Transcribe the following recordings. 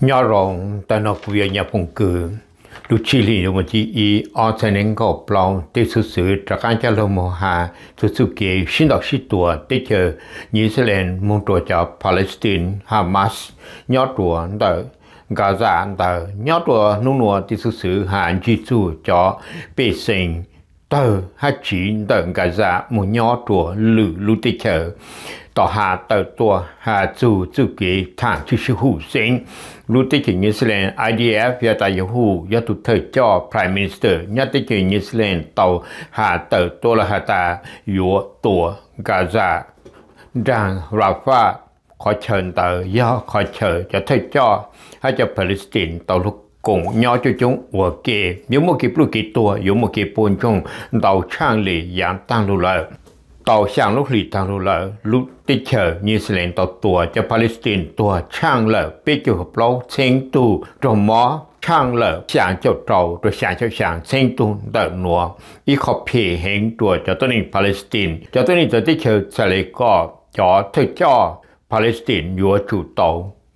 nhà rộng tại nó quê nhà phong cử lúc chỉ lì mà chỉ ý ở trên những cái plan để sự sự trả căn cho lâu mà hà sự sự kế sinh đọc sĩ tuổi để chờ New Zealand muốn tổ cho Palestine Hamas nhỏ tuổi đó Gaza đó nhà tuổi nung nua để sự Hà Anh chế chủ cho bệ sinh tờ hai chỉ tờ Gaza một nhỏ tuổi lử lúc để chờ ต่อหาเติบตัวหาจู่จู่กีทางที่ชื่อหูสิงรู้ที่ถึงนิสแลนด์ IDF ยาตายหูยาตุเธอจ่อ Prime Minister ยาติถึงนิสแลนด์เต่าหาเติบตัวละหาตาอยู่ตัวกาซาดังราฟาขอเชิญเตอย่อขอเชิญจะเธอจ่อให้จะปาเลสไตน์เต่าลุก cũng nhỏ cho chúng ở kề những một cái lúc kỳ tua những một cái buồn chung đầu trang lì giảm tăng lù lợi ต่อช่างลูกหลีทางรูแลลูดติเชอร์นิวซีแลนด์ต่อตัวจะปาเลสไตน์ตัวช่างเลปีจุกับเราเซิงตูรมอช่างเลช่างเจ้าเราตัวช่างเจ้าช่างเซิงตูเดินหนัวอีขอบเพเฮงตัวจะต้นนี้ปาเลสไตน์จะต้นนี้ตัดิเชอร์สเลก็จอถึกจอปาเลสไตน์อยู่จุดโต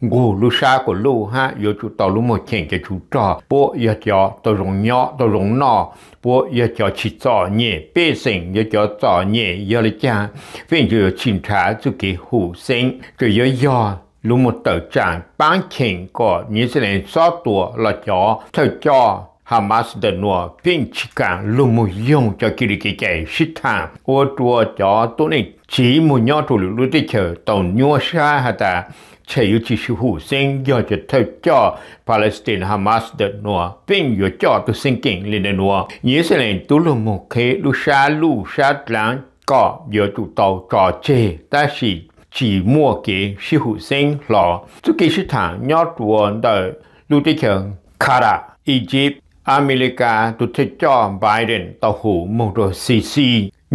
ngô lu sa của lu ha yo chú tàu lu một chèn cái chú trò bộ yo cho tàu rồng nhỏ tàu rồng nọ bộ yo cho chỉ trò nhẹ bê sinh yo cho trò nhẹ yo là cha phim chú yo chỉnh trả chú kỳ hữu sinh chú yo yo lu một tàu trạng bán chèn có như thế này xóa tùa là cho thơ cho Hamas de nua pin chica lumu dùng cho kiri ki chạy shit ha o tua cho tu ni chỉ mu nhỏ tu lu lu ti chờ tàu nhua sa ha ta chỉ chỉ sự hữu sinh do cho thâu cho Palestine Hamas đợt nọ bên yêu cho tu sinh kiện lên đợt nọ như sẽ lên tu lu một khi lu sa lu sa láng có yo tụ tàu cho chê ta chỉ chỉ mua cái sự hữu sinh lo. tu cái sự thẳng nhớ tuần đời lu đi chừng Kara Egypt America tụ thâu cho Biden tàu hữu một rồi CC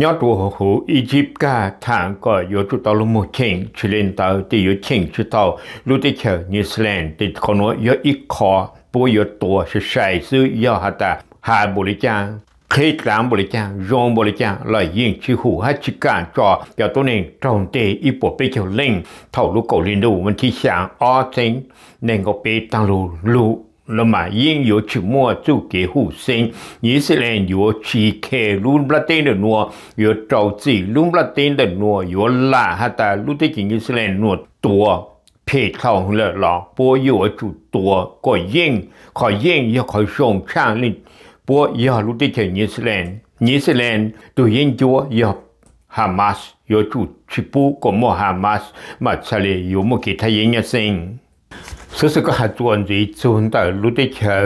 ยอดวัวหูอียิปต์ก้าทางก็ยูทุตอลุมเชิงชิลลนตาติยูเชิงชุตอลุติเชลนิสแลนด์ติดคนว่ายออีกคอปุยตัวชื่อใช้ซื้อยอฮัตตาฮาบริจาคเคลามบริจาคโยงบริจาคลอยยิงชืหูฮัชิกาจอเ่้าตัวหนึ่งตรงเตะอีปุ่ไปเชลล่งเท่าลูกเกาหลีดูวันที่สามออเซนในก็ไปตั้งลูลู了嘛，因有去莫做给护身，以色列有去开路不等的诺，有招子路不等的诺，有拉哈达路的以色列诺多。เพจเขาเลยหรอปัวอยู่จุดตัวก็ยิ่ง ขอยิงอย่าขอส่งช่างลินปวยาลุ้ด้เนิสแลนนิสแลนตัวยิงจัวยาฮามาสอยู่จุดชิปูก็มัวฮามาสมาเชลยูมุกิทายิงยาเซงสุสก็หัจวนจีจุนแต่รู้ได้แค่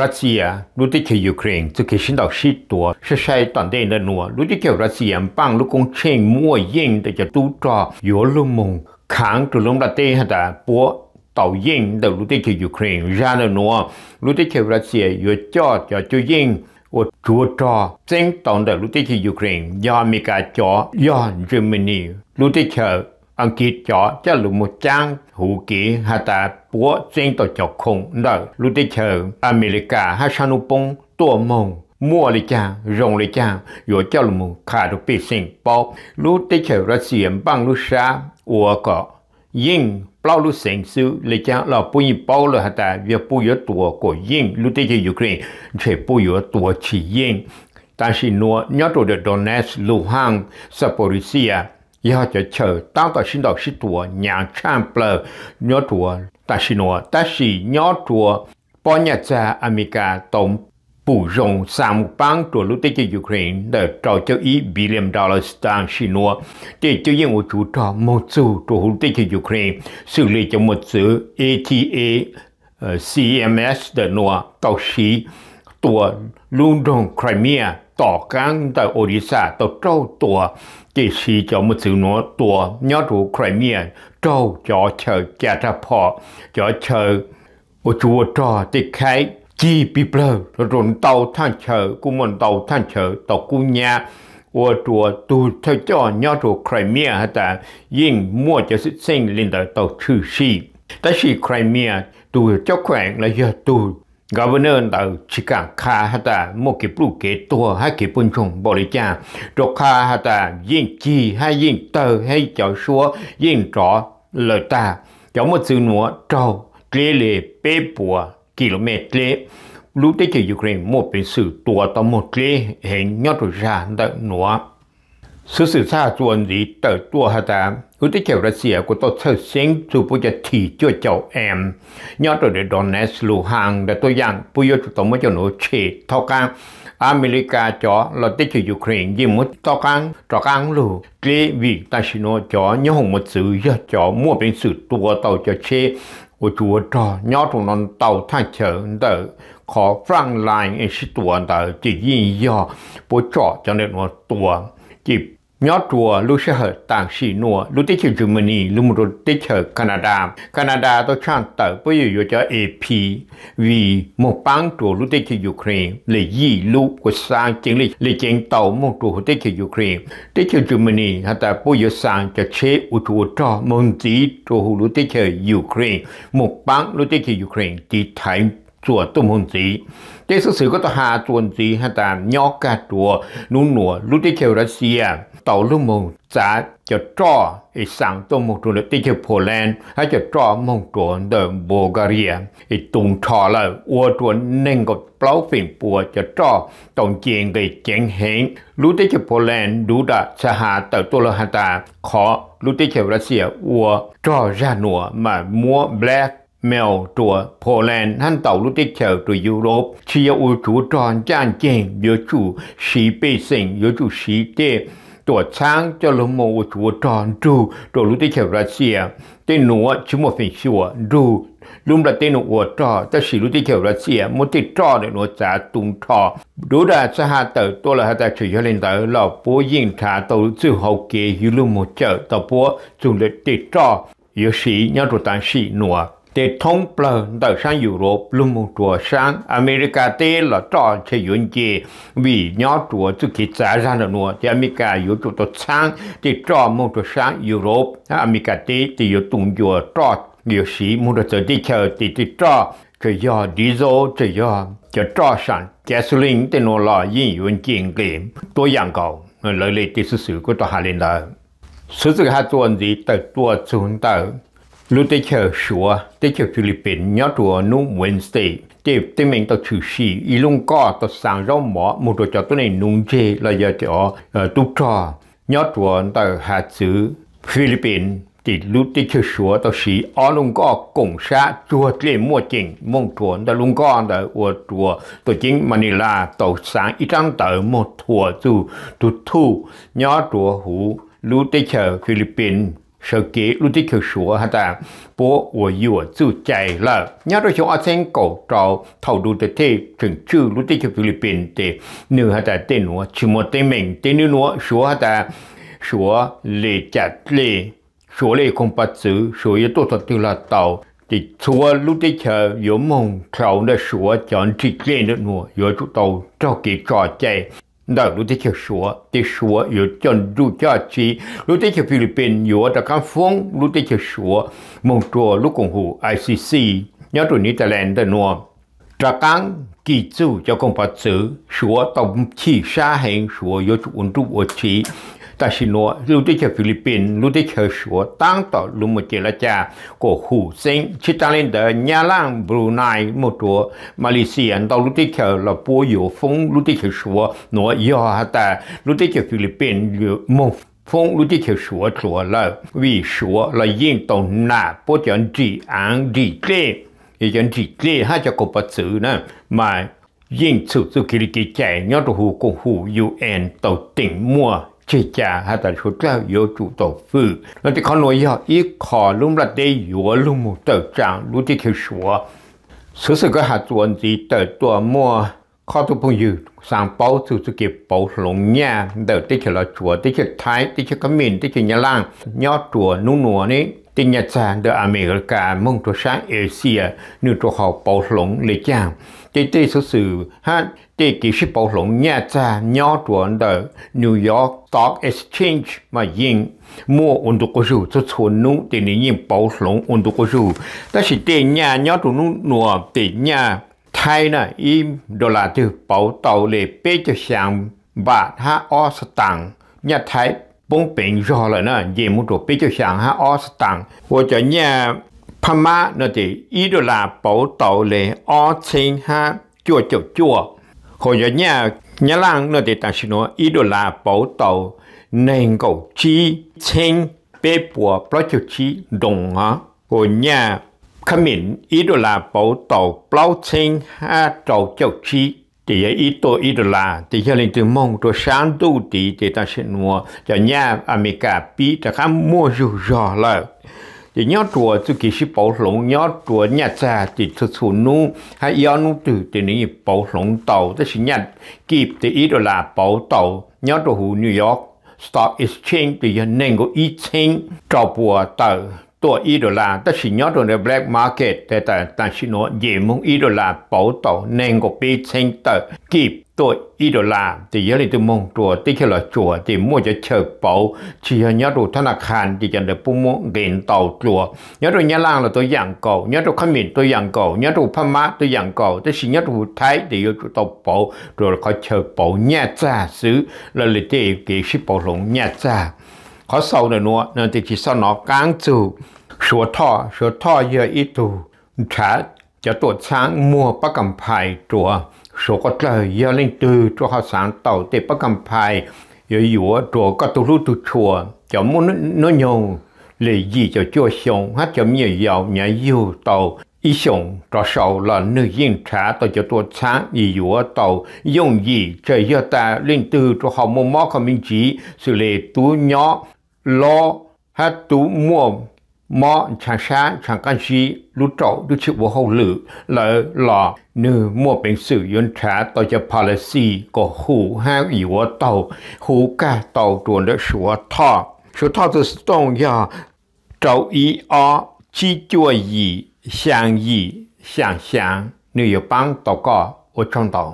รัสเซียรู้ได้แค่ยูเครนจะเกิดชินดอกชิดตัวใช้ใช้ตอนเด่นหนัวรู้ได้แค่รัสเซียบังลูกงเชงมั่วยิงแต่จะตู้จอยอลุมงขังตุลุงระเตฮะแต่ปัวต่อยิงแต่รู้ได้แค่ยูเครนยานหนัวรู้ได้แค่รัสเซียอยู่จอดจะดจุยิงอดาจู่จ่อเจ้งตอนแต่รู้ได้แค่ยูเครนยอมมีการจ่อยอนเยอรมนีรู้ได้แค่ ăn kia chó cho lũ một trang hủ ký hà ta búa trên tổ chọc khủng nở lũ tế chờ America hà sa nụ bông tổ mông mua lý cha rồng lý cha rồi cho lũ một khả đồ bị sinh bó lũ tế chờ ra xiềm bằng lũ xa ủa cọ yên bao lũ sinh sư lý cha là bùi nhìn bao lũ hà ta việc bùi yếu tùa của yên lũ tế chờ Ukraine chế bùi yếu tùa chỉ yên 但是呢，要做的 Donetsk、卢汉、塞浦路斯啊。以后就求到到新到是多娘产不了鸟多，但是呢，但是鸟多半夜在阿米加东部用三木棒做路的就 Ukraine 的造就一 billion dollars，但是呢，这就因为主张某州做路的就 Ukraine xử 理就某州 ATA 呃 CMS 的呢，到时ตัวลุงดงไครเมียต่อกันแต่โอดิซาตัวเจ้าตัว thì chỉ một số ở 这是叫么子喏多，伢做块面，照叫吃加着泡，叫吃我做着得开。chỉ bị bơ rồi tàu than chờ của mình tàu than chờ tàu của nhà ở chùa tu theo cho nhau chùa Crimea hay ta yên mua cho sự sinh lên đời tàu trừ sĩ ta sĩ Crimea tu cho khỏe là giờ tu governor ta chỉ cả kha ha ta một cái blu kế tua hai cái bun chung bỏ đi cha rồi kha ha ta yên chi hay yên tờ hay cháu xua yên trọ lời ta cho một sự nữa trâu lê lê bê bùa km lê lúc tới chỉ Ukraine một bên sự tua tao một lê hệ nhót rồi ra đợi nữa 1424到多哈达，我的叫了些，我到出生就不就提就叫 M，要到的 d o n ็ t s k 路行的多样，不要就多么เจ้า干。อเมริกาจอเราตเดชยูเครนยิ่งมุดตอกังตอกังลูเกลวิตาชิโนจอยหงมดสือยอจอมั่วเป็นสือตัวเต่าจะเชโอจัวจอยอดตรงนนเต่าท่าเฉินเตอขอฟรังไลน์เอชิตัวเต่าจะยิ่งยอปวจอจะเนื้อตัวจิบ nhớ chùa lúc sẽ hợp tàng sĩ nùa lúc tới chiều chúng mình lúc một lúc tới chờ Canada Canada tôi chọn tờ bây giờ yo cho AP vì một bang chùa lúc tới chiều Ukraine là gì lúc của sang chiến lý là chiến tàu một chùa tới chiều Ukraine tới chiều chúng mình hà ta bây giờ sang cho chế u chùa cho môn tí chùa lúc tới chiều Ukraine một bang lúc tới chiều Ukraine thì thành chùa tôm hồn tí thế sự sự có tòa hà tuần tí hà ta nhớ cả chùa nụ nùa lúc tới chiều Russia ตาลูมงจะจะจ่อไอสังตัวมุตัุเลติจะโปแลนด์ให้จะจ่อมงตัวเดิมบูการียอตุงทอเลยวอัวตัวนึ่งก็เปล่าฝิ่นปัวจะจ่อตองเจียงกับเจียงเฮงรู้ได้จะโปแลนด์ดูดะสหาเต่าตัวละหตา ขอรู้ได้จะรัสเซียอัวจ่อญาหนัวมามัวแบล็กเมลตัวโปแลนด์ท่านเต่ารู้ได้เชีวตัวยุโรปเชียวอุจูจอนจ้างเจียอยูจูสีเปซิงยูจูสีเตตัวช้างจะลมวชัวจอนดูตัวรู้ที่เขรัสเซียเตหนัวชิมวฟิชัวดูลุมระเตหนัวจอจะสิรู้ที่เขรัสเซียมุติจอเนี่ยหนัวจ่าตุงทอดูดาสหาเตอตัวละหาแต่ช่วยเลนเตอหล่อปัวยิ่งชาตัวจื้อเฮาเกยลุมโมเจอตัวปัวจุงเลติจอ有时，要做单事，喏。thì thông bờ đợi sang Europe luôn một chùa sang America tê là cho chế yun chế vì nhỏ chùa tự kỳ trả ra là nùa thì America yếu chùa tổ sang thì cho một chùa sang Europe America tê thì yếu tùng chùa cho yếu sĩ một chùa đi chờ thì thì cho chỉ do diesel chỉ do chỉ cho sang gasoline thì nó là yên yun chế kiếm tôi dạng cầu lời lệ thì sử sự của tôi hà lên là sự sự hai tuần gì tới tuần xuống tới lúc tới chờ xua, tới chờ Philippines nhớ chùa nu Wednesday thì tới mình tới chữ sĩ ý luôn có tao sáng rau mỏ một đồ cho tôi này nung chê là giờ cho tu cho nhớ chùa tao hạ chữ Philippines thì lúc tới chờ xua tới sĩ ó luôn có cổng xã chùa lên mua chỉnh mong chùa tao luôn có tao ua chùa tao chính Manila tao sáng ít trăm tới một thùa dù tu thu nhớ chùa hú lúc tới chờ Philippines sợ kế lúc tí kiểu số hả ta bố ổ yếu dù chạy là nhá rồi chúng ta xem cổ trò thầu đủ tế thế chẳng chư lúc tí kiểu Philippines để nữ hả ta tên nó chỉ một tên mình tên nữ nó số hả ta số lệ chặt lệ số lệ không bắt giữ số yếu tốt thật là tàu thì chúa lúc tí chờ yếu mong khảo là số chọn trị trên nữa yếu chú tàu cho kỳ trò chạy ดารู้ที่เขีชัวที่ชัวอยู่จนดูจ้าจีรู้ที่เขีฟิลิปปินส์อยู่ตะการฟงรู้ที่เขียวชัวมงตัวลูกกงหูไอซีซีเนื้อตัวนี้ตะแลนด์นัวตะกัร kỳ chủ cho công pháp chữ số tổng chỉ xa hình số yếu chủ ổn trụ ổn chỉ ta xin nói lưu tới cho Philippines lưu tới cho số tăng tỏ lưu một chế là cha của hủ sinh chỉ ta lên đời nhà lan, Brunei một chỗ Malaysia tao lưu tới cho là bố yếu phong lưu tới cho số nói yếu hả ta lưu tới cho Philippines một phong lưu tới cho số chỗ là vì số là yên tổng nạ bố chẳng trị án trị tế 也讲几累，他就个不走呢，买因此就给你给在鸟的湖公湖有安到顶末。chỉ trả hay là số trả yếu chủ tổ phụ nó thì con nói yếu ít khó lúc là để yếu lúc một tờ trang lúc thì thiếu số sự sự cái hạt chuẩn gì tờ tua mua khó tu phong yếu sang bảo sự sự kiếp bảo lồng nhà tờ thì chỉ là chùa thì chỉ thái thì chỉ cái mình thì chỉ nhà lang nhỏ chùa nung nua này tình nhật sản đỡ America mong cho sáng Asia như cho họ bảo lộng lệ chàng tế tế số sự ha tế kỳ sĩ bảo lộng nhà cha nhỏ chuẩn đỡ New York Stock Exchange mà yên mua ổn tụ có rủ cho chuẩn nụ tế này yên bảo lộng ổn tụ có rủ ta sĩ tế nhà nhỏ chuẩn nụ nùa tế nhà thay nè im đô la từ bảo tàu lệ bê cho sáng bạc ha o sẵn nhà thái bông bình rõ là nó dễ một chỗ bây giờ sáng ha ở tăng hoặc là nhà pha má nó thì ý đồ là bảo tàu lệ ở trên ha chua chua chua hoặc là nhà nhà lang nó thì ta xin nó ý đồ là bảo tàu nên cầu chi trên bê bùa bao chua chi đồng ha hoặc nhà khá mình ý đồ là bảo tàu bao trên ha tàu chua chi thì ấy ít tổ ít là thì cho nên từ mong tôi sáng tu thì thì ta sẽ mua cho nhà America bị ta khám mua dù rõ là thì nhớ tuổi tôi kỳ sĩ bảo lộn nhớ tuổi nhà cha thì thực sự nu hay yếu nu từ thì nếu bảo lộn tàu tức là nhà kịp thì ít là bảo tàu nhớ chùa New York Stock Exchange thì nên có ít tiền cho bùa tàu ตัวอีดอลาแต่สิยอดใน black market แต่แต่แต่สิโนเยมุงอีดอลาเป๋าต่อเนงก็ปีเซนเตอร์กีบตัวอีดอลาที่ยันตัวมงตัวที่แค่ละจัวที่มั่วจะเชิดเป๋าชียอดธนาคารที่จะได้ปุ่มเงินเต่าจัวยอดยาล่างเราตัวอย่างเก่ายอดขมิ้นตัวอย่างเก่ายอดพม่าตัวอย่างเก่าแต่สิยอดไทยที่ยันตัวเป๋าตัวเขาเชิดเป๋าแย่จ้าซื้อแล้วเลยที่เกี่ยวกับเป๋าหลงแย่จ้า khó sâu nữa nữa nên thì chỉ sau nó cán chủ số thọ số thọ giờ ít trả cho tổ sáng mua bắc cầm phải chùa số có trời giờ lên cho họ sáng tàu thì bắc cầm phải giờ dùa chùa có tu lưu tu chùa cho muốn nó nhung lì gì cho chùa xong hát cho nhiều giàu nhà yêu tàu ý xong cho sau là nữ dân trả tàu cho tổ sáng gì dùa tàu dùng gì trời giờ ta lên từ cho họ mua mó không minh chỉ sự lệ tú nhỏ ลอฮัตตุมัวมอชาชาชางกันชีรู้จ้าดูชื่อว่าเขาหรือหลยหล่อเนื้อมัวเป็นสื่อยนชาต่อจะพาลซีก็หูห้าอยู่วเต่าหูกะเต่าตัวนั้นชัวท่อชัวท่อจะสตองยาเจ้าอีอาชี้จวยีชางยีเียงเียงเนื้อปังตัวก็อดช่องต่อ